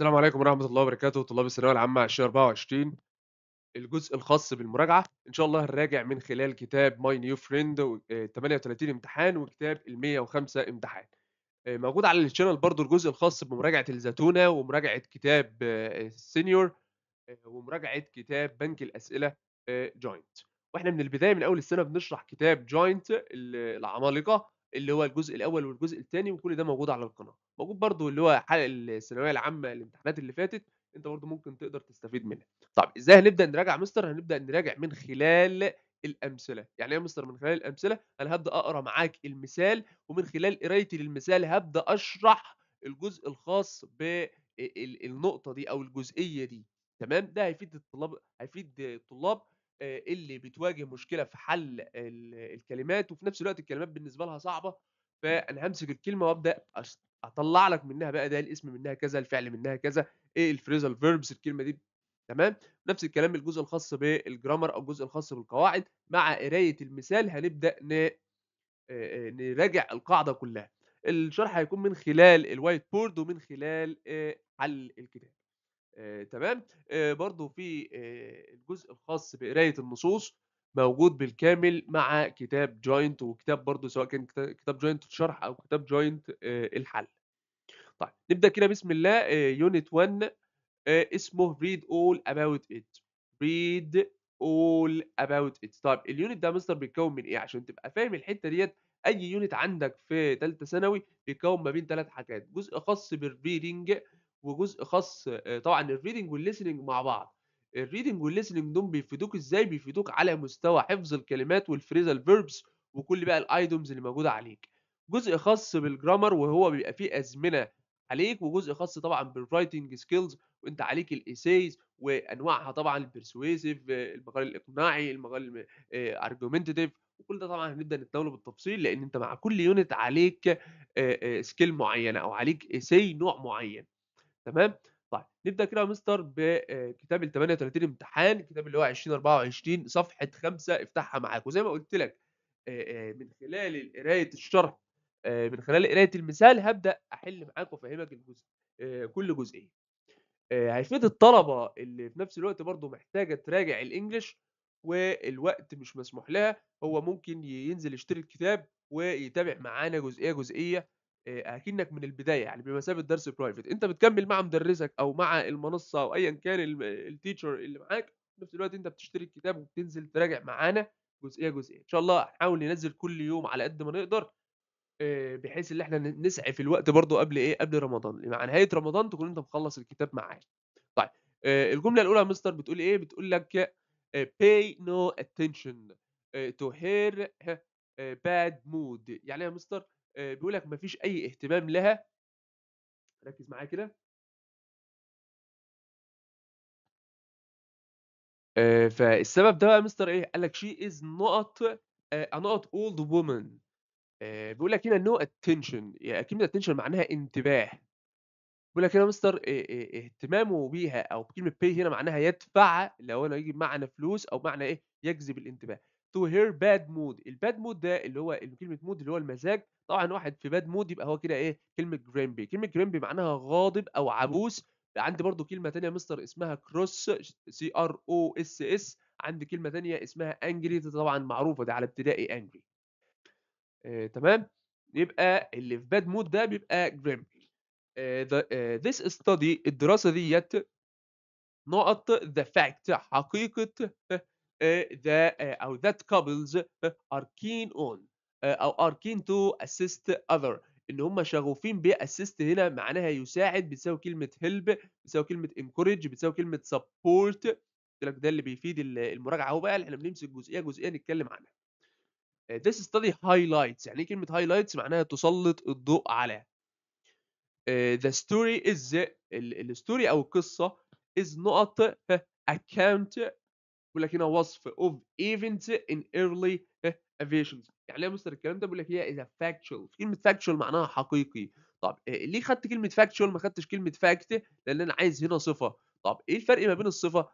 السلام عليكم ورحمة الله وبركاته طلاب الثانوية العامة 2024 الجزء الخاص بالمراجعة إن شاء الله هنراجع من خلال كتاب ماي نيو فريند 38 امتحان وكتاب ال 105 امتحان آه، موجود على الشانل برضو الجزء الخاص بمراجعة الزتونة ومراجعة كتاب السينيور آه، آه، ومراجعة كتاب بنك الأسئلة جوينت واحنا من البداية من أول السنة بنشرح كتاب جوينت العمالقة اللي هو الجزء الأول والجزء الثاني وكل ده موجود على القناة موجود برضو اللي هو حلقة الثانوية العامة الامتحانات اللي فاتت انت برضو ممكن تقدر تستفيد منها طب ازاي هنبدأ نراجع مستر هنبدأ نراجع من خلال الامثله يعني ايه يا مستر من خلال الامثله انا هبدا اقرا معاك المثال ومن خلال قرايتي للمثال هبدا اشرح الجزء الخاص بالنقطه دي او الجزئيه دي تمام ده هيفيد الطلاب هيفيد الطلاب آه، اللي بتواجه مشكله في حل الكلمات وفي نفس الوقت الكلمات بالنسبه لها صعبه فانا همسك الكلمه وابدا اطلع لك منها بقى ده الاسم منها كذا الفعل منها كذا ايه الفريزال فيربس الكلمه دي تمام نفس الكلام الجزء الخاص بالجرامر او الجزء الخاص بالقواعد مع قرايه المثال هنبدا نراجع القاعده كلها الشرح هيكون من خلال الوايت بورد ومن خلال حل الكتاب آه، تمام آه، برضو في آه، الجزء الخاص بقرايه النصوص موجود بالكامل مع كتاب جوينت وكتاب برضو سواء كان كتاب جوينت الشرح او كتاب جوينت الحل طيب نبدا كده بسم الله يونت 1 اسمه read all about it read all about it طيب اليونت ده مستر بيتكون من ايه عشان تبقى فاهم الحته ديت اي يونت عندك في ثالثه ثانوي بيتكون ما بين ثلاث حاجات جزء خاص بالريدنج وجزء خاص آه، طبعا الريدنج والليسننج مع بعض الريدنج والليسننج دول بيفيدوك ازاي بيفيدوك على مستوى حفظ الكلمات والفريزال فيربس وكل بقى الايدومز اللي موجوده عليك جزء خاص بالجرامر وهو بيبقى فيه ازمنه عليك وجزء خاص طبعا بالرايتنج سكيلز وانت عليك الايسيز وانواعها طبعا البرسويسيف آه، المجال الاقناعي المجال ارجومنتيف آه، وكل ده طبعا هنبدا نتناوله بالتفصيل لان انت مع كل يونت عليك سكيل معينه او عليك ايسي نوع معين تمام؟ طيب نبدأ كده يا مستر بكتاب آه، ال 38 امتحان الكتاب اللي هو 2024 صفحة 5 افتحها معاك وزي ما قلت لك آه، آه، من خلال قراية الشرح من خلال قراية المثال هبدأ أحل معاك وأفهمك الجزء كل جزئية هيفيد الطلبة اللي في نفس الوقت برضو محتاجة تراجع الإنجليش والوقت مش مسموح لها هو ممكن ينزل يشتري الكتاب ويتابع معانا جزئية جزئية آه، اكنك من البدايه يعني بمثابه درس برايفت انت بتكمل مع مدرسك او مع المنصه او ايا كان التيتشر اللي معاك في نفس الوقت انت بتشتري الكتاب وبتنزل تراجع معانا جزئيه جزئيه ان شاء الله هنحاول ننزل كل يوم على قد ما نقدر آه، بحيث ان احنا نسعى في الوقت برضو قبل ايه قبل رمضان مع نهايه رمضان تكون انت مخلص الكتاب معايا طيب آه، الجمله الاولى يا مستر بتقول ايه بتقول لك pay no attention to her bad mood يعني إيه يا مستر آه، بيقول لك مفيش اي اهتمام لها ركز معايا كده آه، فالسبب ده بقى مستر ايه قال لك شي از نوت نوت اولد وومن بيقول لك هنا نو اتنشن يعني كلمه اتنشن معناها انتباه بيقول لك هنا مستر إيه، إيه، إيه، اهتمامه بيها او بكلمه بي هنا معناها يدفع لو انا يجي معنى فلوس او معنى ايه يجذب الانتباه to her bad mood الباد مود ده اللي هو كلمه مود اللي هو المزاج طبعا واحد في باد مود يبقى هو كده ايه كلمه جريمبي كلمه جريمبي معناها غاضب او عبوس عندي برضو كلمه تانية مستر اسمها كروس سي ار او اس اس عندي كلمه تانية اسمها انجري دي طبعا معروفه ده على ابتدائي انجري آه تمام يبقى اللي في باد مود ده بيبقى جريمبي آه آه this study الدراسه ديت نقط the fact حقيقه ذا آه، آه، او that couples are keen on آه، او are keen to assist other ان هم شغوفين assist هنا معناها يساعد بتساوي كلمه help بتساوي كلمه encourage بتساوي كلمه support قلت لك ده اللي بيفيد المراجعه اهو بقى احنا بنمسك جزئيه جزئيه نتكلم عنها this study highlights يعني ايه كلمه highlights معناها تسلط الضوء على the story is الستوري او القصه is not account بيقول لك هنا وصف of events in early آه، aviation يعني ليه يا مستر الكلام ده بيقول لك هي is a factual كلمه factual معناها حقيقي طب آه، ليه خدت كلمه factual ما خدتش كلمه fact لان انا عايز هنا صفه طب ايه الفرق ما بين الصفه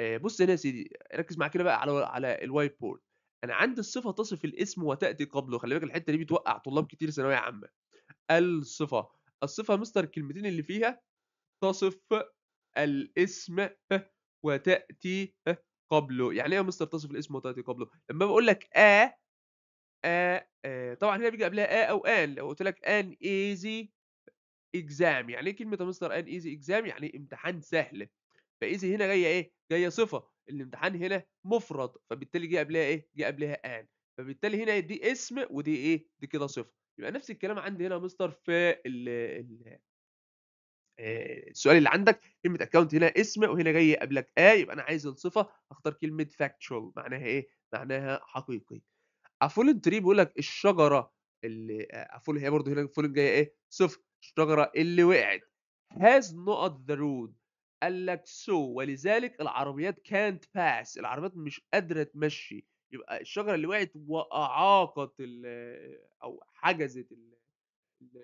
آه، بص هنا يا سيدي ركز معايا كده بقى على على الوايت بورد انا عندي الصفه تصف الاسم وتاتي قبله خلي بالك الحته دي بتوقع طلاب كتير ثانويه عامه الصفه الصفه يا مستر الكلمتين اللي فيها تصف الاسم وتاتي قبله يعني ايه مستر تصف الاسم وتاتي قبله لما بقول لك ا آه آه طبعا هنا بيجي قبلها آ أو آن لو قلت لك آن إيزي إكزام يعني إيه كلمة مستر آن إيزي إكزام يعني امتحان سهل فإيزي هنا جاية إيه؟ جاية صفة الامتحان هنا مفرد فبالتالي جه قبلها إيه؟ جه قبلها آن فبالتالي هنا دي اسم ودي إيه؟ دي كده صفة يبقى نفس الكلام عندي هنا مستر في الـ الـ السؤال اللي عندك كلمه اكونت هنا اسم وهنا جاي قبلك اه يبقى انا عايز الصفه اختار كلمه فاكتشوال معناها ايه معناها حقيقي افول تري بيقول لك الشجره اللي افول هي برضه هنا فول جايه ايه صفر الشجره اللي وقعت هاز نقط ذا رود قال لك so ولذلك العربيات كانت باس العربيات مش قادره تمشي يبقى الشجره اللي وقعت واعاقت او حجزت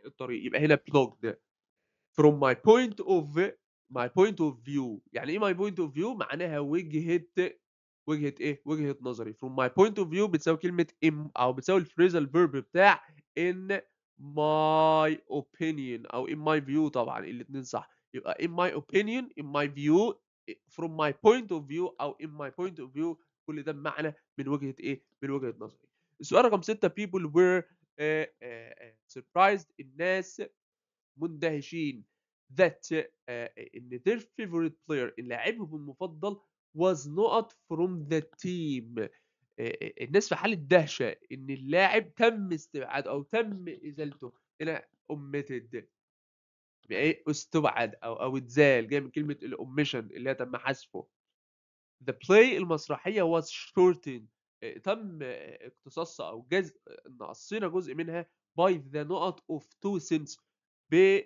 الطريق يبقى هنا بلوكد from my point of my point of view يعني ايه my point of view معناها وجهه وجهه ايه وجهه نظري from my point of view بتساوي كلمه ام او بتساوي الفريزال فيرب بتاع in my opinion او in my view طبعا الاثنين صح يبقى in my opinion in my view from my point of view او in my point of view كل ده بمعنى من وجهه ايه من وجهه نظري السؤال رقم 6 people were uh, uh, surprised الناس مندهشين that uh, ان their favorite player لاعبهم المفضل was not from the team آه، آه، الناس في حاله دهشه ان اللاعب تم استبعاده او تم ازالته هنا omitted ايه استبعد او او اتزال جاي من كلمه الاوميشن اللي هي تم حذفه the play المسرحيه was shortened تم اقتصاصها او جزء نقصينا جزء منها by the نقط of two cents ب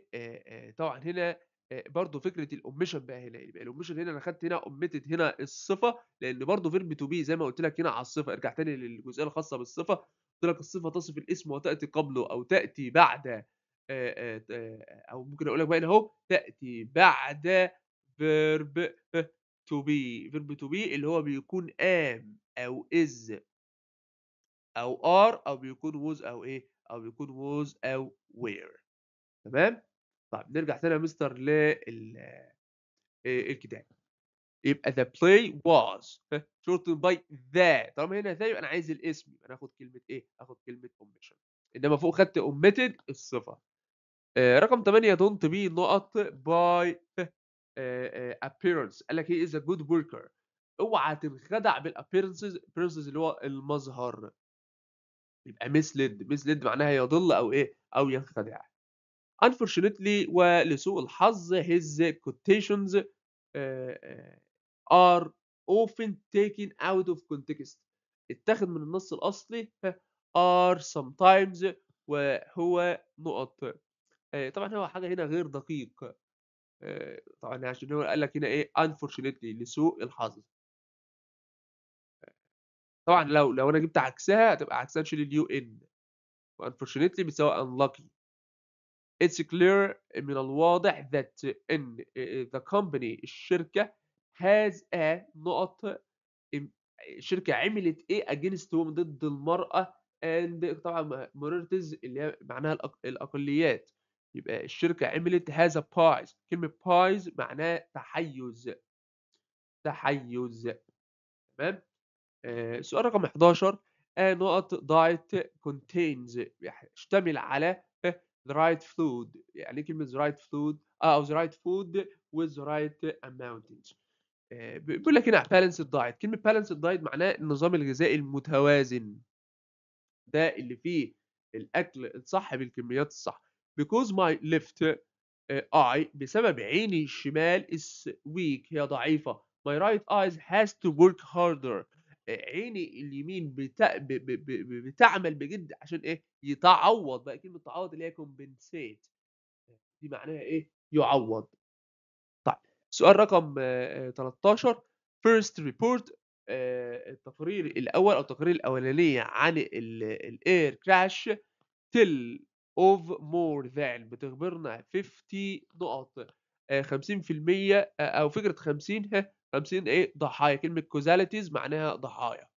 طبعا هنا برضه فكره الاوميشن بقى هنا يبقى الاوميشن هنا انا خدت هنا اوميتد هنا الصفه لان برضه فيرب تو بي زي ما قلت لك هنا على الصفه ارجع تاني للجزئيه الخاصه بالصفه قلت لك الصفه تصف الاسم وتاتي قبله او تاتي بعد او ممكن اقول لك بقى اهو تاتي بعد فيرب تو بي فيرب تو بي اللي هو بيكون ام او از او ار او بيكون ووز او ايه او بيكون ووز او وير تمام طيب نرجع تاني يا مستر لل الكتاب يبقى the play was shortened by the طالما هنا ذا يبقى انا عايز الاسم يبقى انا اخد كلمه ايه؟ اخد كلمه omission انما فوق خدت omitted الصفه آه رقم 8 don't be نقط by آه آه appearance قال لك هي is a good worker اوعى تنخدع بالابيرنسز appearances اللي هو المظهر يبقى misled misled معناها يضل او ايه؟ او ينخدع Unfortunately ولسوء الحظ his quotations آه، آه، are often taken out of context اتاخد من النص الأصلي are sometimes وهو نقط آه، طبعا هو حاجة هنا غير دقيق طبعا عشان هو قال لك هنا ايه unfortunately لسوء الحظ طبعا لو لو انا جبت عكسها هتبقى عكسها تشيل اليو ان unfortunately بتساوي unlucky It's clear من الواضح that in إيه، the company الشركة has a نقط الشركة عملت إيه against women ضد المرأة and طبعا minorities اللي هي معناها الأقليات يبقى الشركة عملت has a بايز كلمة بايز معناها تحيز تحيز تمام آه، سؤال رقم 11 آه، نقط ضاعت contains يشتمل على the right food يعني كلمة the right food اه أو the right food with the right amount بيقول لك هنا balance diet كلمة balance diet معناه النظام الغذائي المتوازن ده اللي فيه الأكل الصح بالكميات الصح because my left eye بسبب عيني الشمال is weak هي ضعيفة my right eyes has to work harder عيني اليمين بتا... ب... ب... ب... بتعمل بجد عشان ايه يتعوض بقى كلمه تعوض اللي هي كومبنسيت دي معناها ايه يعوض طيب سؤال رقم 13 فيرست ريبورت التقرير الاول او التقرير الاولاني عن الاير كراش تل اوف مور ذان بتخبرنا 50 نقط 50% آه، آه، او فكره 50 50 ايه ضحايا كلمه causalities معناها ضحايا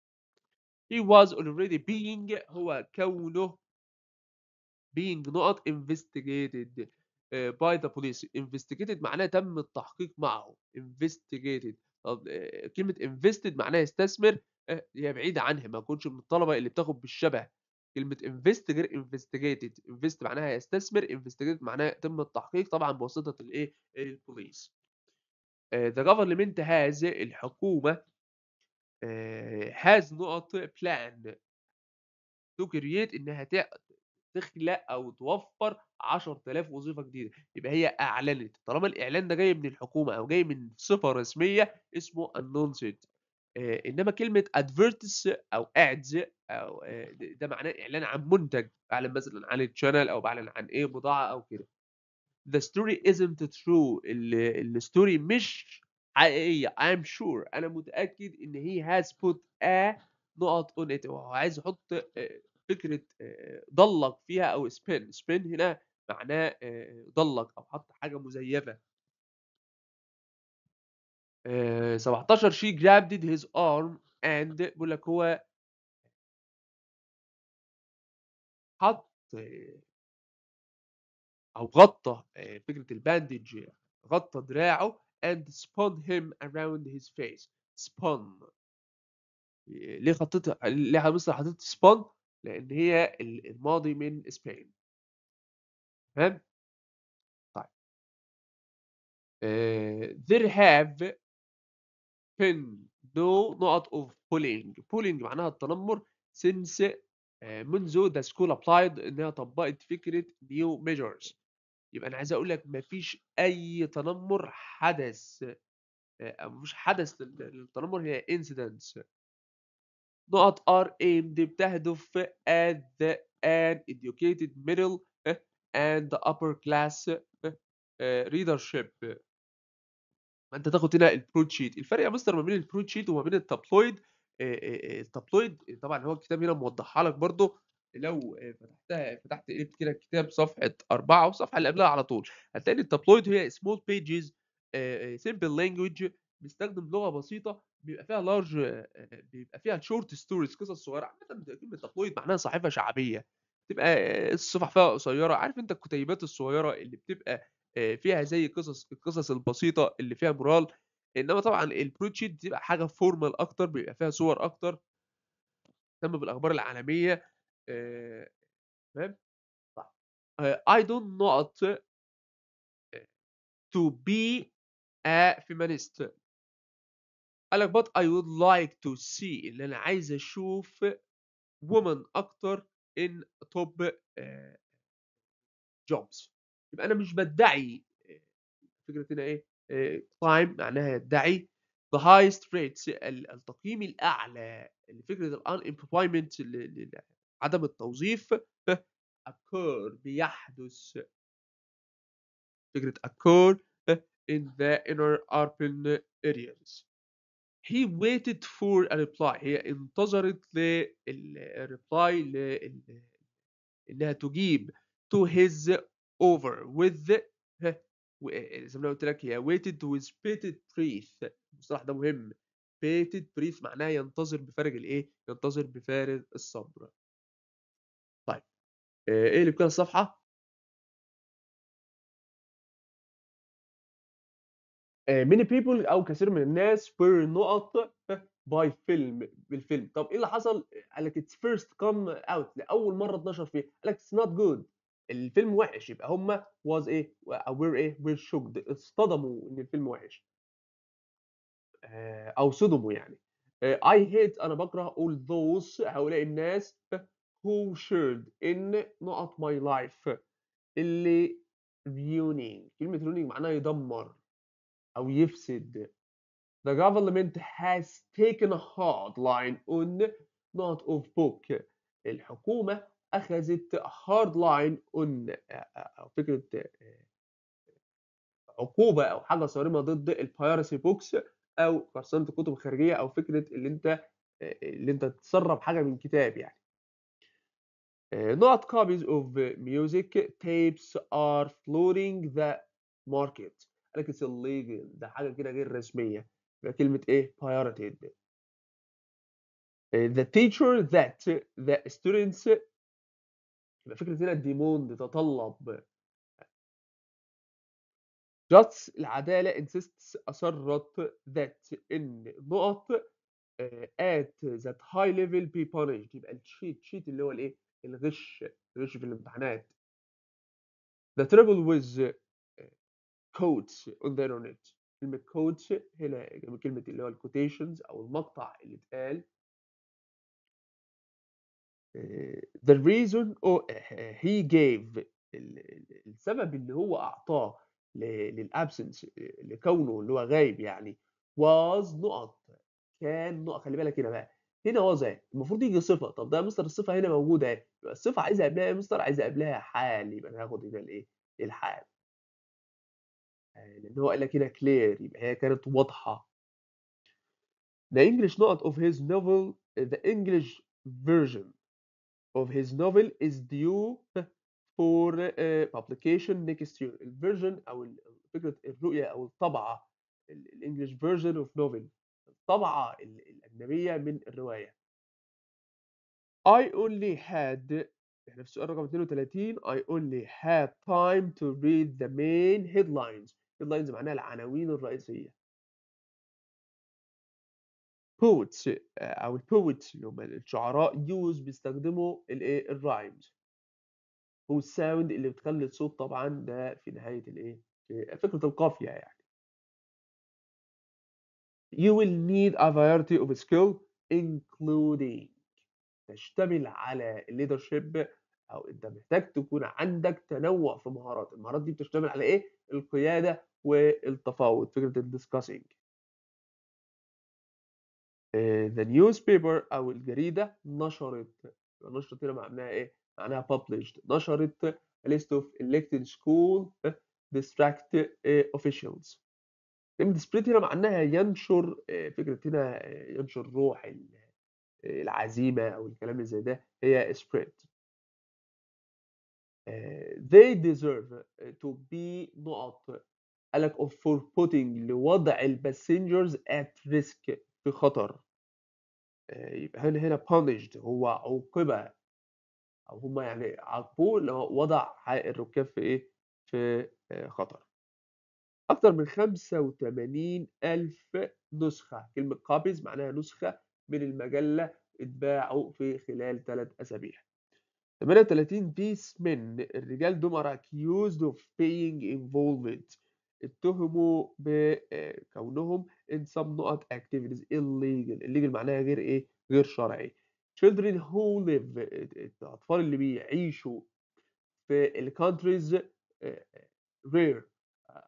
he was already being هو كونه being نقط investigated آه، by the police investigated معناها تم التحقيق معه investigated آه، كلمه invested معناها يستثمر آه، هي بعيده عنها ما كنتش من الطلبه اللي بتاخد بالشبه كلمه invest غير investigated invest معناها يستثمر investigated معناها تم التحقيق طبعا بواسطه الايه البوليس آه، the government has الحكومة آه، has نقط plan to create إنها تخلق أو توفر 10000 وظيفة جديدة يبقى هي أعلنت طالما الإعلان ده جاي من الحكومة أو جاي من صفة رسمية اسمه announced آه، انما كلمه ادفيرتس او ads او ده معناه اعلان عن منتج بعلن مثلا عن الشانل او بعلن عن ايه بضاعه او كده the story isn't true الستوري مش حقيقيه I'm sure انا متاكد ان هي has put a نقط on it هو عايز يحط آه، فكره ضلك آه، فيها او spin spin هنا معناه ضلك آه، او حط حاجه مزيفه 17 she grabbed his arm and بيقول لك هو حط او غطى فكره الباندج غطى دراعه and spun him around his face spun ليه حطيت ليه مصر حطيت spun لان هي الماضي من سبين تمام طيب uh, there have been no نقط of pulling pulling معناها التنمر since منذ the school applied انها طبقت فكره new measures يبقى أنا عايز أقول لك ما فيش أي تنمر حدث أو آه، مش حدث للتنمر هي incidents نقط ار دي بتهدف at the educated middle آه، and upper class آه، readership ما انت تاخد هنا البروت شيت الفرق يا مستر ما بين البروت شيت وما بين التابلويد التابلويد طبعا هو الكتاب هنا موضحها لك برضه لو فتحتها فتحت قلبت إيه؟ كده الكتاب صفحه اربعه والصفحه اللي قبلها على طول هتلاقي التابلويد هي سمول بيجز سمبل لانجوج بيستخدم لغه بسيطه بيبقى فيها لارج آه، آه، بيبقى فيها شورت ستوريز قصص صغيره عامه كلمه تابلويد معناها صحيفه شعبيه تبقى آه، الصفح فيها قصيره عارف انت الكتيبات الصغيره اللي بتبقى فيها زي قصص القصص البسيطه اللي فيها مورال انما طبعا البروتشيت بتبقى حاجه فورمال اكتر بيبقى فيها صور اكتر تم بالاخبار العالميه تمام؟ آه، I don't not to be a feminist. قال لك but I would like to see اللي أنا عايز أشوف women أكتر in top jobs. يبقى أنا مش بدعي فكرة هنا إيه، تايم معناها يدّعي the highest rates التقييم الأعلى لفكرة الunemployment ل اللي عدم التوظيف occur بيحدث فكرة occur in the inner urban areas he waited for a reply هي انتظرت للريبلاي لل... انها تجيب to his over with يعني زي ما قلت لك هي waited with bated breath المصطلح ده مهم bated breath معناه ينتظر بفارغ الايه؟ ينتظر بفارغ الصبر ايه في كذا الصفحه ميني آه، بيبل او كثير من الناس بير نقط باي فيلم بالفيلم طب ايه اللي حصل قال لك اتس فيرست كام اوت لاول مره اتنشر فيه قال لك اتس نوت جود الفيلم وحش يبقى هم واز ايه او وير ايه وير شوكد اصطدموا ان الفيلم وحش آه، او صدموا يعني اي آه، هيت انا بكره اول ذوز هؤلاء الناس who shared in نقط my life اللي ruining كلمة ruining معناها يدمر أو يفسد The government has taken a hard line on not of book الحكومة أخذت hard line on أو فكرة عقوبة أو حاجة صارمة ضد piracy بوكس أو قرصنة الكتب الخارجية أو فكرة اللي أنت اللي أنت تسرب حاجة من كتاب يعني not copies of music tapes are flooding the market ركز illegal ده حاجه كده غير رسميه يبقى كلمه ايه pirated the teacher that the students يبقى فكره هنا الديموند تطلب جاتس العدالة insists أصرت that إن نقط at that high level be punished يبقى cheat شيت اللي هو الإيه؟ الغش الغش في الامتحانات The trouble with آه، quotes on the internet كلمة quotes هنا كلمة اللي هو quotations أو المقطع اللي اتقال آه، The reason آه، he gave السبب اللي هو أعطاه للابسنس لكونه اللي هو غايب يعني was نقط كان نقط خلي بالك هنا بقى هنا هو زعل المفروض يجي صفه طب ده يا مستر الصفه هنا موجوده اهي يبقى الصفه عايزه قبلها إيه يا مستر عايزه قبلها حال يبقى انا هاخد هنا الايه الحال يعني لان هو قال لك هنا كلير يبقى هي كانت واضحه The English not of his novel the English version of his novel is due for uh, publication next year الفيرجن او فكره الرؤيه او الطبعه الانجليش فيرجن اوف نوفل الطبعة الأجنبية من الرواية. I only had إحنا في السؤال رقم 32 I only had time to read the main headlines. headlines معناها العناوين الرئيسية. poets آه، أو poets اللي هم الشعراء يوز بيستخدموا الإيه الرايمز. والساوند اللي بتخلي الصوت طبعا ده في نهاية الإيه؟ فكرة القافية يعني. You will need a variety of skills including تشتمل على leadership أو أنت محتاج تكون عندك تنوع في مهارات، المهارات دي بتشتمل على إيه؟ القيادة والتفاوض، فكرة الديسكاسينج. آه، the newspaper أو الجريدة نشرت نشرت هنا معناها إيه؟ معناها published نشرت a list of elected school district آه، officials. كلمة سبريت هنا معناها ينشر آه، فكرة هنا آه، ينشر روح آه، العزيمة أو الكلام اللي زي ده هي سبريت they deserve to be نقط قال لك of for putting لوضع الباسنجرز at risk في خطر يبقى هنا هنا punished هو عوقب أو هما يعني عاقبوه اللي وضع الركاب في إيه في خطر أكثر من 85 ألف نسخة كلمة copies معناها نسخة من المجلة اتباعوا في خلال ثلاث أسابيع 38 بيس من الرجال دول are accused of paying involvement اتهموا بكونهم آه، in some not activities illegal illegal معناها غير ايه غير شرعي children who live الاطفال اللي بيعيشوا في الكونتريز آه، آه، rare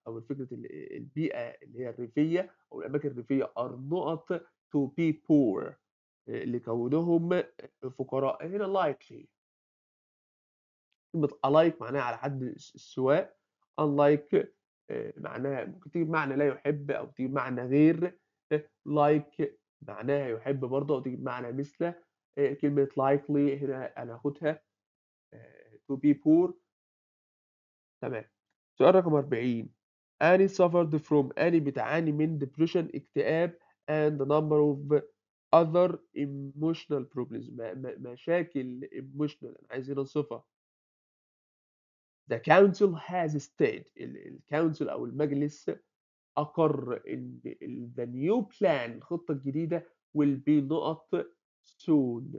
او فكره البيئه اللي هي الريفيه او الاماكن الريفيه are not to be poor لكونهم فقراء هنا likely كلمه alike معناها على حد السواء unlike معناها ممكن تيجي بمعنى لا يحب او تيجي بمعنى غير like معناها يحب برضه او تيجي بمعنى مثل كلمه likely هنا انا هاخدها to be poor تمام سؤال رقم 40 Annie suffered from Annie بتعاني من depression اكتئاب and a number of other emotional problems م- مشاكل emotional أنا عايز هنا صفة The council has stated council أو المجلس أقر إن ال- the new plan الخطة الجديدة will be نقط soon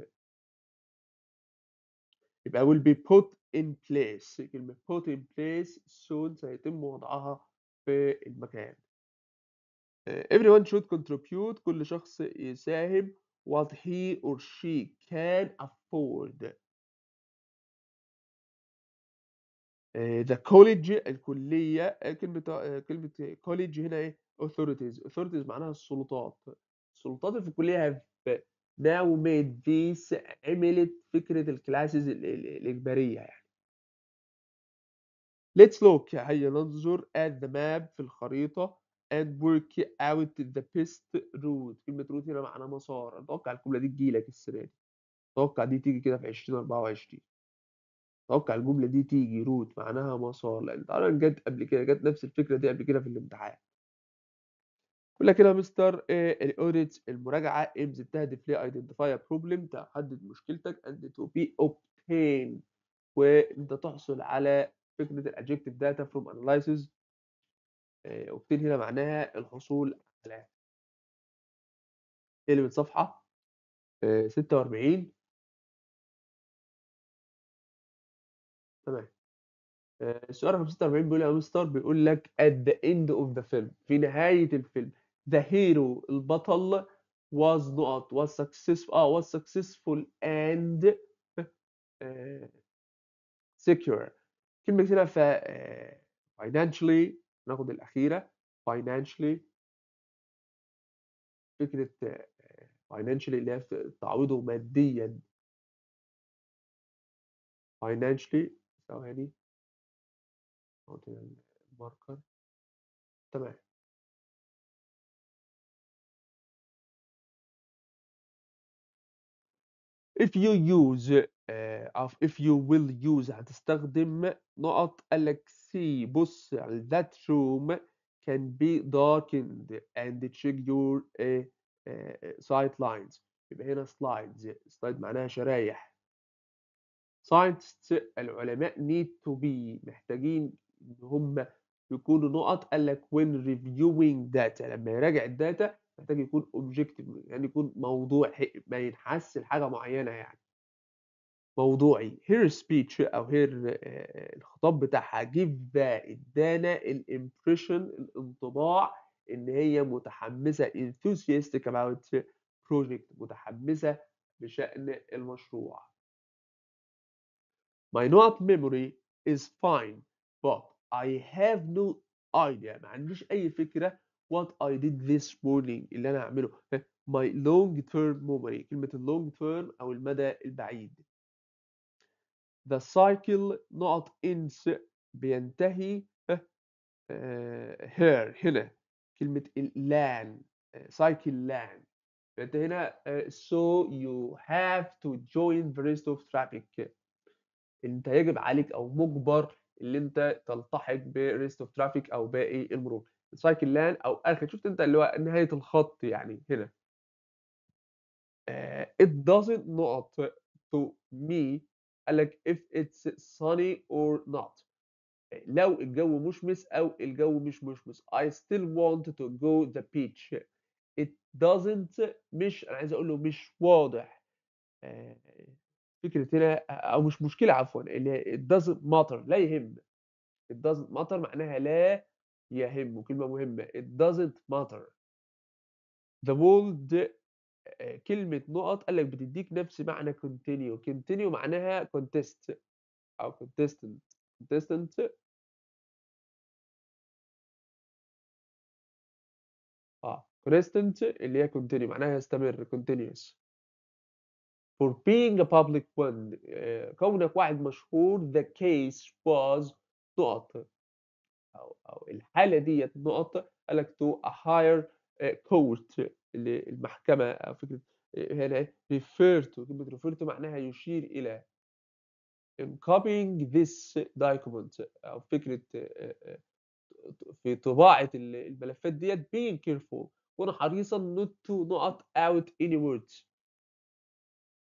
يبقى will be put in place كلمة put in place soon سيتم وضعها في المكان everyone should contribute كل شخص يساهم what he or she can afford the college الكلية كلمة كلمة college هنا ايه authorities authorities معناها السلطات السلطات في الكلية have now made this عملت فكرة الكلاسز الإجبارية يعني Let's look هيا ننظر at the map في الخريطة and work out the best route كلمة route هنا معناها مسار أتوقع الجملة دي تجيلك السنة دي أتوقع دي تيجي كده في 2024 أتوقع الجملة دي تيجي روت معناها مسار لأن طبعا جت قبل كده جت نفس الفكرة دي قبل كده في الامتحان يقول لك هنا مستر آه، الاوديت المراجعة امز بتهدف ل identify a problem تحدد مشكلتك and to be obtained وأنت تحصل على فكرة Adjective Data from Analysis آه، وبتين هنا معناها الحصول على كلمة صفحة آه، ستة وأربعين تمام آه، السؤال رقم 46 بيقول إيه يا مستر بيقول لك at the end of the film في نهاية الفيلم the hero البطل was not was successful اه was successful and secure كلمه كتيره ف آه، financially ناخد الاخيره financially فكره آه، financially اللي هي تعويضه ماديا financially ثواني احط الماركر تمام if you use آه، of if you will use هتستخدم نقط قال see بص على that room can be darkened and check your uh, uh, lines يبقى هنا slides slide معناها شرايح scientists العلماء need to be محتاجين ان هم يكونوا نقط قال لك when reviewing data لما يراجع الداتا محتاج يكون objective يعني يكون موضوع ما ينحس لحاجه معينه يعني موضوعي هير سبيتش او هير الخطاب بتاعها جيف ادانا الامبريشن الانطباع ان هي متحمسه enthusiastic about project متحمسه بشان المشروع my not memory is fine but i have no idea ما عنديش اي فكره what i did this morning اللي انا هعمله my long term memory كلمه long term او المدى البعيد the cycle not ends بينتهي أه، آه، here هنا كلمة لان آه، cycle لان فأنت هنا so you have to join the rest of traffic أنت يجب عليك أو مجبر اللي أنت تلتحق ب rest of traffic أو باقي المرور cycle لان أو آخر شفت أنت اللي هو نهاية الخط يعني هنا it doesn't not to me قال لك if it's sunny or not لو الجو مشمس أو الجو مش مشمس I still want to go the beach it doesn't مش أنا عايز أقول له مش واضح آه، فكرة هنا أو مش مشكلة عفوا اللي it doesn't matter لا يهم it doesn't matter معناها لا يهم وكلمة مهمة it doesn't matter the world كلمه نقط قال لك بتديك نفس معنى كونتينيو كونتينيو معناها كونتست او كونتستنت كونتستنت اه contestant اللي هي كونتينيو معناها يستمر كونتينيوس for being a public one آه، كونك واحد مشهور the case was نقط او او الحاله ديت نقط قال لك to a higher آه، court المحكمه او فكره هنا ريفير تو كلمه ريفير تو معناها يشير الى in copying this document او فكره في طباعه الملفات ديت being careful كن حريصا not to not out any words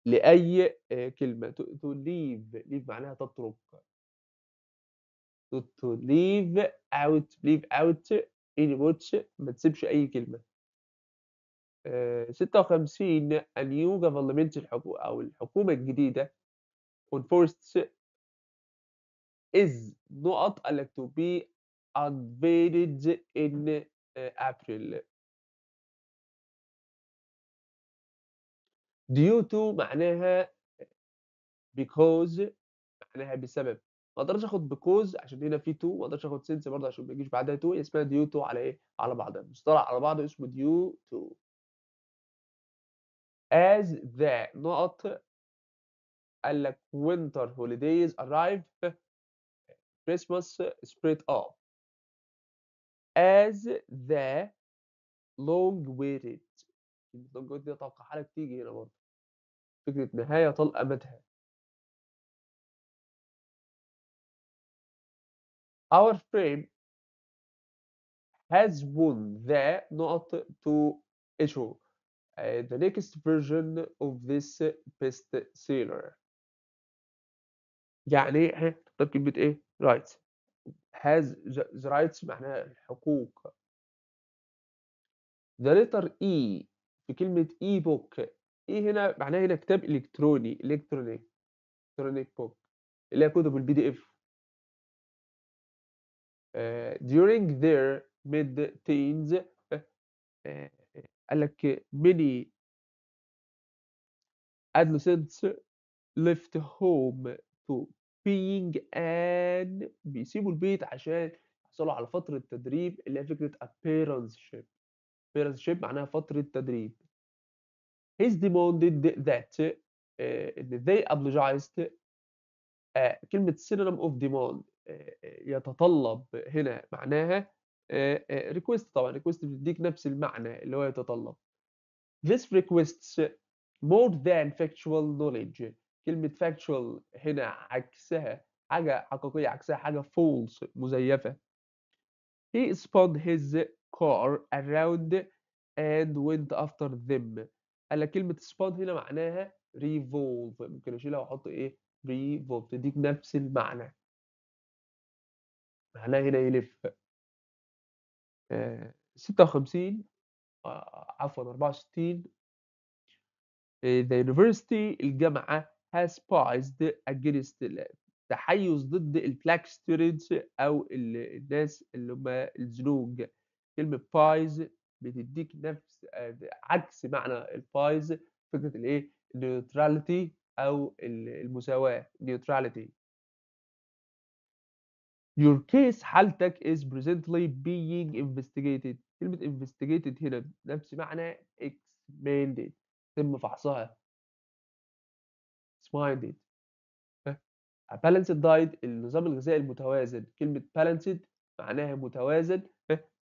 لاي كلمه to leave leave معناها تترك to leave out leave out any words ما تسيبش اي كلمه 56 النيو جفرمنت الحكومة أو الحكومة الجديدة enforced از نقط elected تو بي انفيدد ان ابريل ديو تو معناها بيكوز معناها بسبب ما اقدرش اخد بكوز عشان هنا في تو ما اقدرش اخد سنس برضه عشان ما يجيش بعدها تو اسمها ديو تو على ايه على بعضها مصطلح على بعضه اسمه ديو تو as the نقط قال لك winter holidays arrive Christmas spread up as the long waited long waited دي اتوقعها لك تيجي هنا برضه فكرة نهاية طلقة أمدها our frame has won the نقط to issue the next version of this bestseller يعني ايه طب كلمة ايه rights has the rights معناها الحقوق the letter E في كلمة e book E هنا معناها هنا كتاب إلكتروني electronic electronic book اللي هي كتب البي دي اف during their mid-teens قال لك many adolescents left home to being an بيسيبوا البيت عشان يحصلوا على فترة تدريب اللي هي فكرة apprenticeship apprenticeship معناها فترة تدريب he's demanded that ان they obliged كلمة synonym of demand يتطلب هنا معناها ريكويست طبعا ريكويست بتديك نفس المعنى اللي هو يتطلب this requests more than factual knowledge كلمة factual هنا عكسها حاجة حقيقية عكسها حاجة false مزيفة he spun his car around and went after them قال كلمة spun هنا معناها revolve ممكن اشيلها واحط ايه revolve تديك نفس المعنى معناها هنا يلف 56 آه، آه، عفوا 64 آه، The university الجامعة has poised against تحيز ضد البلاك ستودنتس أو الناس اللي هم الزنوج كلمة بايز بتديك نفس عكس معنى البايز فكرة الإيه؟ النيوتراليتي أو المساواة نيوتراليتي Your case حالتك is presently being investigated كلمة investigated هنا نفس معنى expanded تم فحصها expanded A balanced diet النظام الغذائي المتوازن كلمة balanced معناها متوازن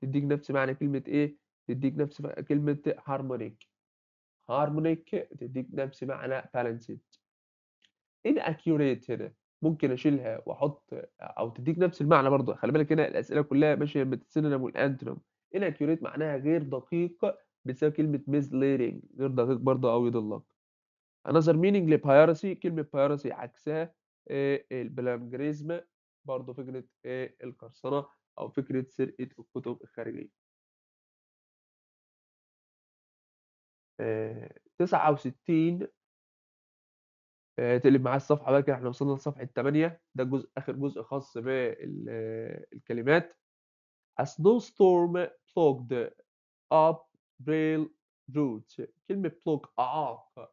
تديك نفس معنى كلمة ايه تديك نفس كلمة harmonic harmonic تديك نفس معنى balanced inaccurate هنا ممكن أشيلها وأحط أو تدّيك نفس المعنى برضه، خلّي بالك هنا الأسئلة كلّها ماشية والانتروم والantonyms كيوريت معناها غير دقيق بسبب كلمة ميز ليرينج غير دقيق برضه أو يضلّك. انذر مينينج لبايرسي كلمة بايرسي عكسها آآ آه، برضه فكرة آه، القرصنة أو فكرة سرقة الكتب الخارجية. آآ آه، 69 آه، تقلب معاه الصفحه بقى كده احنا وصلنا لصفحه 8 ده الجزء اخر جزء خاص بالكلمات A snowstorm plugged up rail route كلمة plug أعاق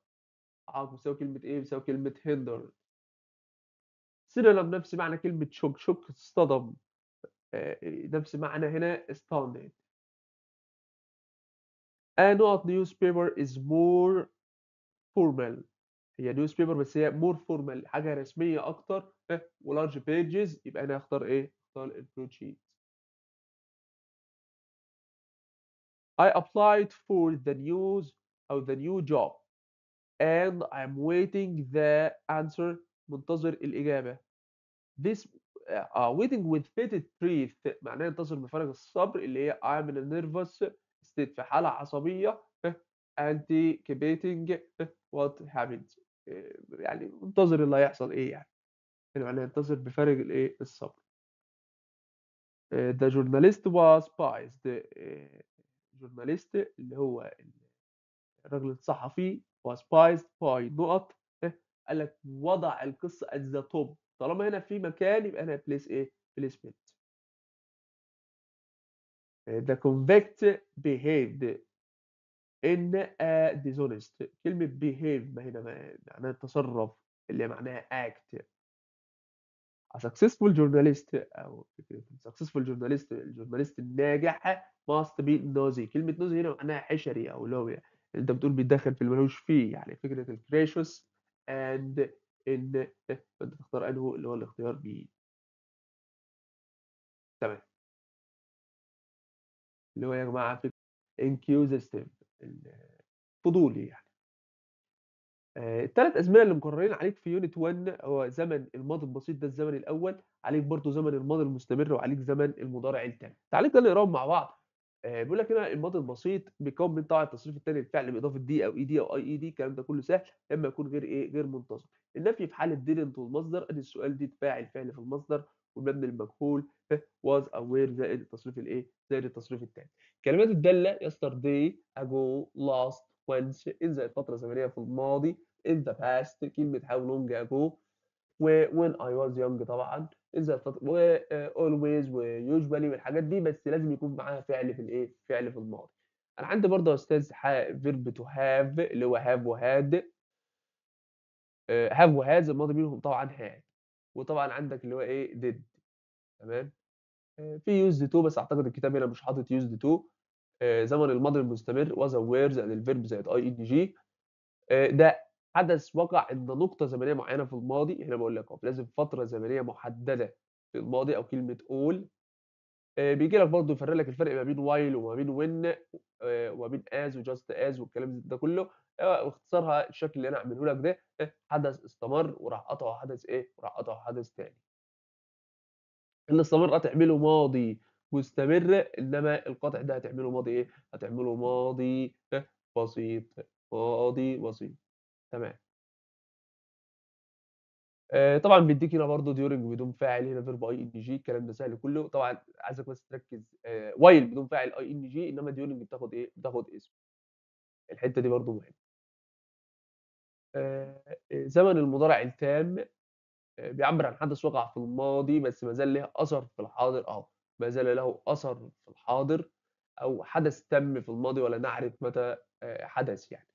أعاق بيساوي كلمة إيه؟ بيساوي كلمة hinder سينما نفس معنى كلمة شوك شوك اصطدم آه، نفس معنى هنا astounded A not newspaper is more formal هي نيوز بيبر بس هي مور فورمال حاجه رسميه اكتر ولارج بيجز يبقى انا هختار ايه هختار البلو شيت I applied for the news أو the new job and I'm waiting the answer منتظر الإجابة this uh, waiting with fitted breath معناه ينتظر بفارغ الصبر اللي هي I'm in a nervous state في حالة عصبية anticipating what happened آه، يعني منتظر اللي هيحصل ايه يعني يعني انتظر بفارق الايه الصبر ده جورناليست واز بايس ده جورناليست اللي هو الراجل الصحفي واز بايس باي نقط آه، قال لك وضع القصه ات ذا توب طالما هنا في مكان يبقى هنا بليس ايه بليسمنت آه، the convict behaved إن ديزونست dishonest كلمة behave ما هنا معناها تصرّف اللي معناها act. A successful journalist أو successful journalist الجورناليست الناجح ماست بي نوزي كلمة نوزي هنا معناها حشري أو لوي أنت بتقول بيتدخّل في اللي فيه، يعني فكرة الكريشوس and إن انت تختار أنهُ اللي هو الاختيار بي تمام. اللي هو يا جماعة فك فضولي يعني آه، الثلاث أزمنة اللي مكررين عليك في يونت 1 هو زمن الماضي البسيط ده الزمن الأول عليك برضو زمن الماضي المستمر وعليك زمن المضارع الثاني تعالى كده نقراهم مع بعض آه، بيقول لك هنا الماضي البسيط بيكون من طبعا التصريف الثاني الفعل باضافه دي او اي e دي او اي اي دي الكلام ده كله سهل لما يكون غير ايه غير منتظم النفي في حاله ديلنت والمصدر ادي السؤال دي تفاعل فعل في المصدر والمبني المجهول ف was aware زائد التصريف الايه زائد التصريف الثاني كلمات الداله yesterday ago last once in زائد فتره زمنيه في الماضي in the past كلمه how long ago و when I was young طبعا in زائد و آه، always و usually والحاجات دي بس لازم يكون معاها فعل في الايه فعل في الماضي انا عندي برضه يا استاذ فيرب تو هاف اللي هو هاف وهاد هاف وهاز الماضي منهم طبعا هاد وطبعا عندك اللي هو ايه ديد تمام آه، في يوزد تو بس اعتقد الكتاب هنا مش حاطط يوزد تو آه، زمن الماضي المستمر وذا ويرز ان الفيرب زائد اي اي دي جي ده حدث وقع عند نقطه زمنيه معينه في الماضي هنا بقول لك اهو لازم فتره زمنيه محدده في الماضي او كلمه اول آه، بيجي لك برضه يفرق لك الفرق ما بين وايل وما بين وين آه، وما بين از وجاست از والكلام ده كله آه، واختصارها الشكل اللي انا عامله لك ده حدث استمر وراح قطع حدث ايه وراح قطع حدث تاني اللي استمر هتعمله ماضي مستمر انما القطع ده هتعمله ماضي ايه هتعمله ماضي بسيط ماضي بسيط تمام آه، طبعًا بيدّيك هنا برضه during بدون فاعل، هنا verb ing الكلام ده سهل كلّه، طبعًا عايزك بس تركّز وايل آه، while بدون فاعل ing إنّما during بتاخد إيه، بتاخد اسم. الحتّة دي برضه مهمة. آه، زمن المضارع التام بيعبّر عن حدث وقع في الماضي بس ما زال له أثر في الحاضر آه، ما زال له أثر في الحاضر أو حدث تم في الماضي ولا نعرف متى حدث يعني،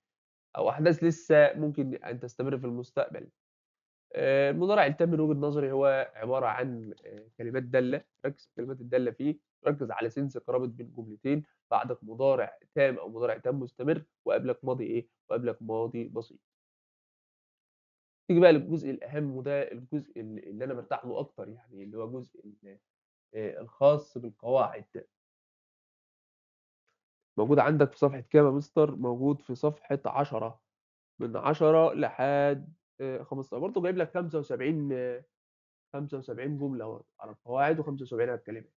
أو أحداث لسه ممكن أن تستمر في المستقبل. آه، المضارع التام من وجهه نظري هو عباره عن آه، كلمات داله ركز كلمات الداله فيه ركز على سنس الترابط بين جملتين بعدك مضارع تام او مضارع تام مستمر وقبلك ماضي ايه وقبلك ماضي بسيط تيجي بقى للجزء الاهم وده الجزء اللي انا برتاح له اكتر يعني اللي هو جزء آه، الخاص بالقواعد موجود عندك في صفحه كام يا مستر موجود في صفحه 10 من 10 لحد 15 آه، برضه جايب لك 75 75 جمله برضه على القواعد و75 على الكلمات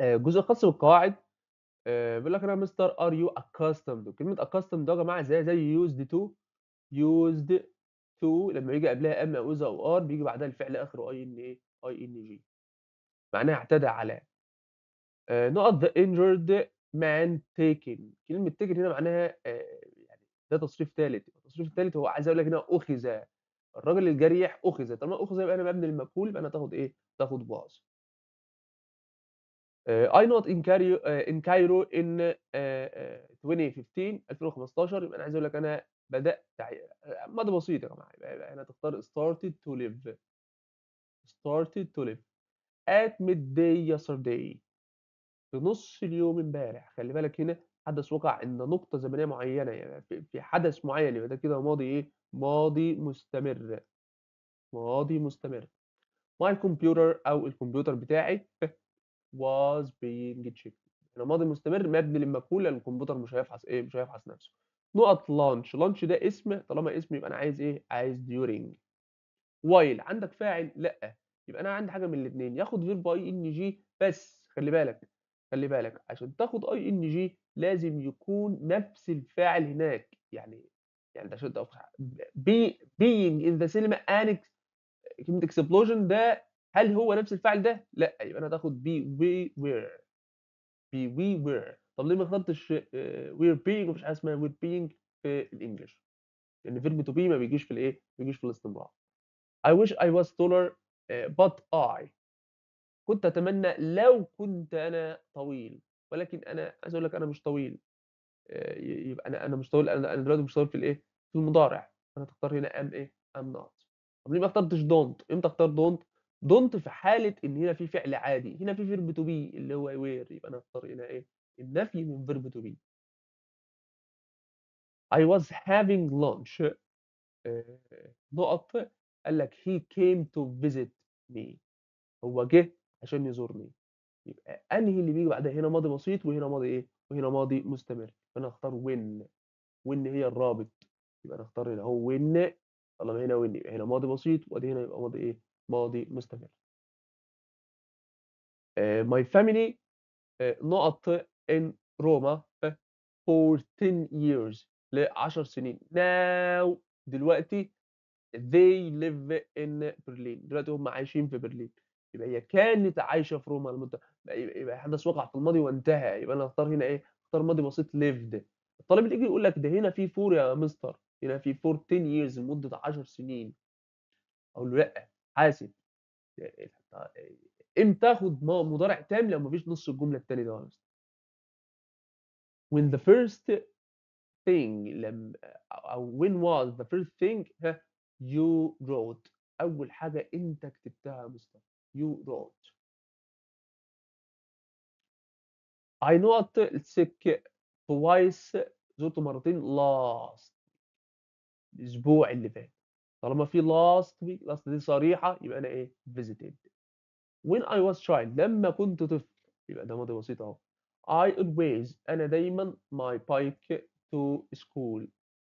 الجزء آه، الخاص بالقواعد آه، بيقول لك انا مستر ار يو accustomed كلمه accustomed ده يا جماعه زي زي يوزد تو يوزد تو لما يجي قبلها ام او او ار بيجي بعدها الفعل اخره اي ان اي ان جي معناها اعتدى على نقط ذا انجرد مان تيكن كلمه تيكن هنا معناها ده تصريف ثالث التصريف الثالث هو عايز أقول لك هنا أُخِذ، الراجل الجريح أُخِذ، طالما أُخِذ يبقى أنا مبني للمجهول يبقى أنا تاخد إيه، تاخد باظ اي آه، I not in آه، Cairo كايرو in 2015 آه، 2015 يبقى أنا عايز أقول لك أنا بدأت ع ماضي بسيط يا جماعة، يبقى يبقى هنا تختار started to live. started to live at midday yesterday في نُص اليوم امبارح، خلّي بالك هنا حدث وقع ان نقطة زمنية معينة يعني في حدث معين يبقى ده كده ماضي إيه؟ ماضي مستمر ماضي مستمر my computer أو الكمبيوتر بتاعي was being checked هنا يعني ماضي مستمر مبني للمجهول لأن الكمبيوتر مش هيفحص إيه؟ مش هيفحص نفسه نقط لانش لانش ده اسم طالما اسم يبقى أنا عايز إيه؟ عايز during while عندك فاعل؟ لأ يبقى أنا عندي حاجة من الاتنين ياخد verb اي إن جي بس خلي بالك خلي بالك عشان تاخد اي ان جي لازم يكون نفس الفاعل هناك يعني يعني ده شد افرح being in the cinema and كلمه explosion ده هل هو نفس الفعل ده؟ لا يبقى انا هتاخد be we were be we were طب ليه ما اخترتش آه، we're being ومفيش حاجه اسمها we're being في الانجلش لان فيرب تو بي ما بيجيش في الايه؟ ما بيجيش في الاستمرار I wish I was taller آه، but I كنت اتمنى لو كنت انا طويل ولكن انا عايز اقول لك انا مش طويل آه، يبقى انا انا مش طويل انا دلوقتي مش طويل في الايه في المضارع انا تختار هنا ام ايه ام نوت طب ليه ما اخترتش دونت امتى اختار دونت دونت في حاله ان هنا في فعل عادي هنا في فيرب تو بي اللي هو وير يبقى انا اختار هنا ايه النفي من فيرب تو بي I was having lunch آه، نقط قال لك he came to visit me هو جه عشان يزورني يبقى انهي اللي بيجي بعدها هنا ماضي بسيط وهنا ماضي ايه وهنا ماضي مستمر فانا هختار وين وين هي الرابط يبقى انا اختار هنا اهو وين طالما هنا وين يبقى هنا ماضي بسيط وادي هنا يبقى ماضي ايه ماضي مستمر ماي آه، فاميلي آه، نقط ان روما 14 years ل 10 سنين now دلوقتي they live in Berlin دلوقتي هم عايشين في برلين يبقى هي كانت عايشه في روما لمده يبقى حدث وقع في الماضي وانتهى يبقى انا اختار هنا ايه اختار ماضي بسيط lived الطالب اللي يجي يقول لك ده هنا في فور يا مستر هنا في فور 10 years لمده 10 سنين اقول له لا حاسب إيه، امتى اخد مضارع تام لو مفيش نص الجمله الثاني ده يا مستر when the first thing لم او when was the first thing you wrote اول حاجه انت كتبتها يا مستر you wrote I not sick twice زرت مرتين last الأسبوع اللي فات طالما في last week last دي صريحة يبقى أنا إيه visited when I was child لما كنت طفل يبقى ده ماضي بسيط أهو I always أنا دايما my bike to school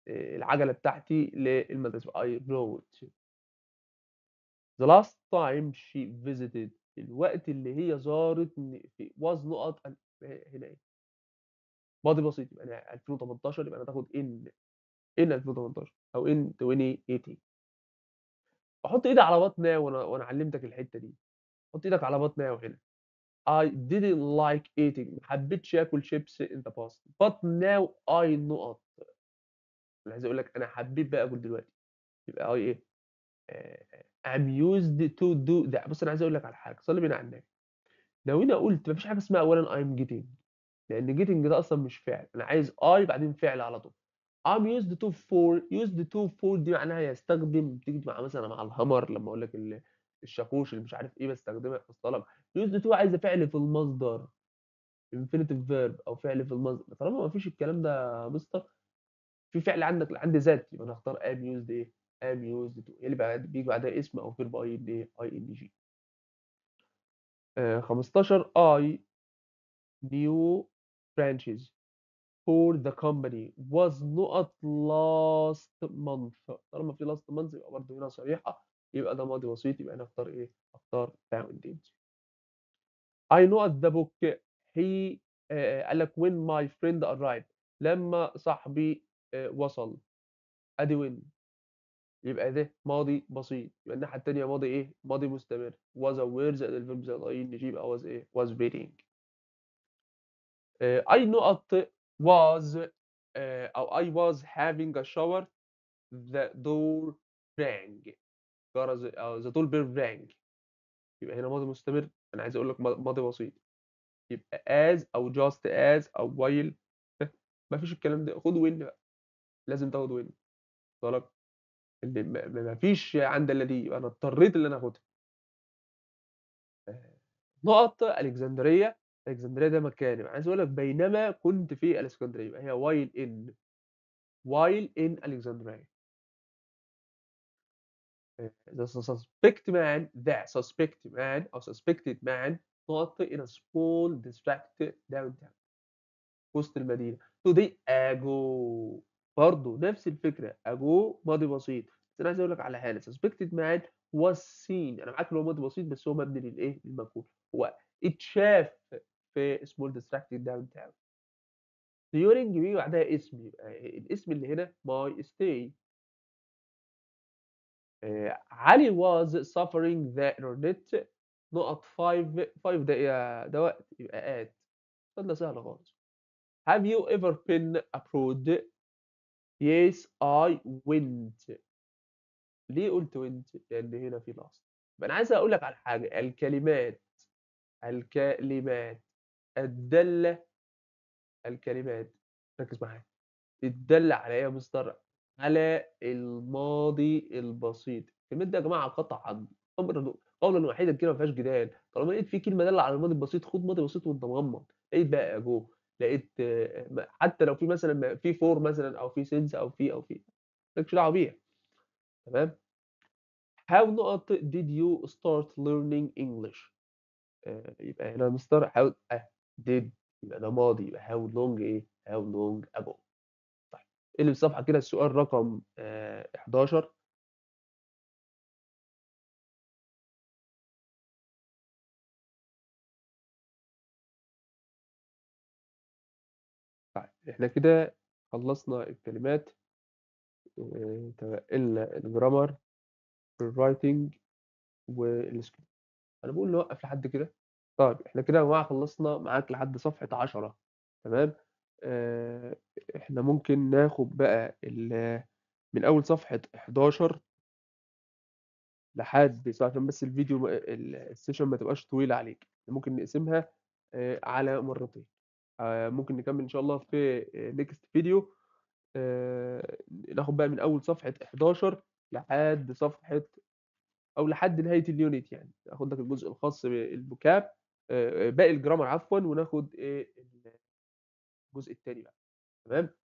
آه، العجلة بتاعتي للمدرسة I rode the last time she visited الوقت اللي هي زارتني was not هنا ايه ماضي بسيط يبقى انا 2018 يبقى انا هتاخد ان ان 2018 او ان 2018 احط ايدي على بطني وانا وانا علمتك الحته دي حط ايدك على بطني هنا I didn't like eating ما حبيتش اكل شيبس in the past but now I نقط انا عايز اقول لك انا حبيت بقى اكل دلوقتي يبقى I ايه آه، I'm used to do ده بص انا عايز اقول لك على حاجه صلي بينا على النبي لو انا قلت مفيش حاجه اسمها اولا I'm getting لان getting ده اصلا مش فعل انا عايز I بعدين فعل على طول I'm used to for يوزد تو for دي معناها يستخدم بتيجي مع مثلا مع الهامر لما اقول لك الشاكوش اللي مش عارف ايه بستخدمها في الطلب يوزد تو عايز فعل في المصدر infinitive verb او فعل في المصدر طالما ما فيش الكلام ده يا مستر في فعل عندك عندي ذات يبقى انا هختار ام used ايه ام used to ايه اللي بيجي بعدها اسم او فيرب اي ان اي ان جي إيه؟ 15 I new branches for the company was not last month طالما في last month يبقى برضه هنا صريحة يبقى ده ماضي بسيط يبقى انا اختار ايه؟ اختار down I know at the book he قال لك when my friend arrived لما صاحبي وصل ادي وين يبقى ده ماضي بسيط يبقى الناحيه الثانيه ماضي ايه ماضي مستمر was aware زائد الفيرب زائد اي نجيب او يبقى was ايه was being اي نقط was او uh, I was having a shower the door rang جرس او uh, the door bell rang يبقى هنا ماضي مستمر انا عايز اقول لك ماضي بسيط يبقى as او just as او while مفيش الكلام ده خد وين بقى لازم تاخد وين طلق ما فيش عند الذي انا اضطريت ان انا اخدها آه، نقط الكسندريه الكسندريه ده مكان عايز اقول لك بينما كنت في الاسكندريه هي وايل ان وايل ان الكسندريه آه، the suspect man that suspect man او suspected man not in a small distract downtown وسط المدينه today ago برضه نفس الفكره ago ماضي بسيط انا عايز اقول لك على حاجه suspected man was seen انا معاك ان هو بسيط بس هو مبني للايه للمجهول هو اتشاف في سمول distracted داون تاون ديورنج بيجي بعدها اسم يبقى الاسم اللي هنا ماي آه، ستي علي was suffering the internet نقط 5 5 دقيقة ده وقت يبقى at فضلة سهلة خالص Have you ever been abroad? Yes I went ليه قلت وانت لان هنا في لاست انا عايز اقول لك على حاجه الكلمات الكلمات الداله الكلمات ركز معايا الدل على ايه مصدر على الماضي البسيط الكلمات دي يا جماعه قطعا امر قولا وحيدا كده ما فيهاش جدال طالما لقيت في كلمه داله على الماضي البسيط خد ماضي بسيط وانت مغمض لقيت بقى جو لقيت حتى لو في مثلا في فور مثلا او في سنس او في او في مالكش دعوه بيها تمام how not did you start learning English آه، يبقى هنا مستر how آه، did يبقى ده ماضي يبقى how long ايه how long ago طيب اللي في الصفحه كده السؤال رقم 11 آه، طيب احنا كده خلصنا الكلمات إلا الجرامر الرايتنج والسكيل أنا بقول نوقف لحد كده طيب إحنا كده يا جماعة خلصنا معاك لحد صفحة عشرة تمام آه، إحنا ممكن ناخد بقى من أول صفحة 11 لحد عشان بس الفيديو السيشن ما تبقاش طويلة عليك ممكن نقسمها آه، على مرتين آه، ممكن نكمل ان شاء الله في نيكست فيديو آه، ناخد بقى من اول صفحه 11 لحد صفحه او لحد نهايه اليونت يعني ناخد لك الجزء الخاص بالبوكاب آه، آه، باقي الجرامر عفوا وناخد الجزء الثاني بقى تمام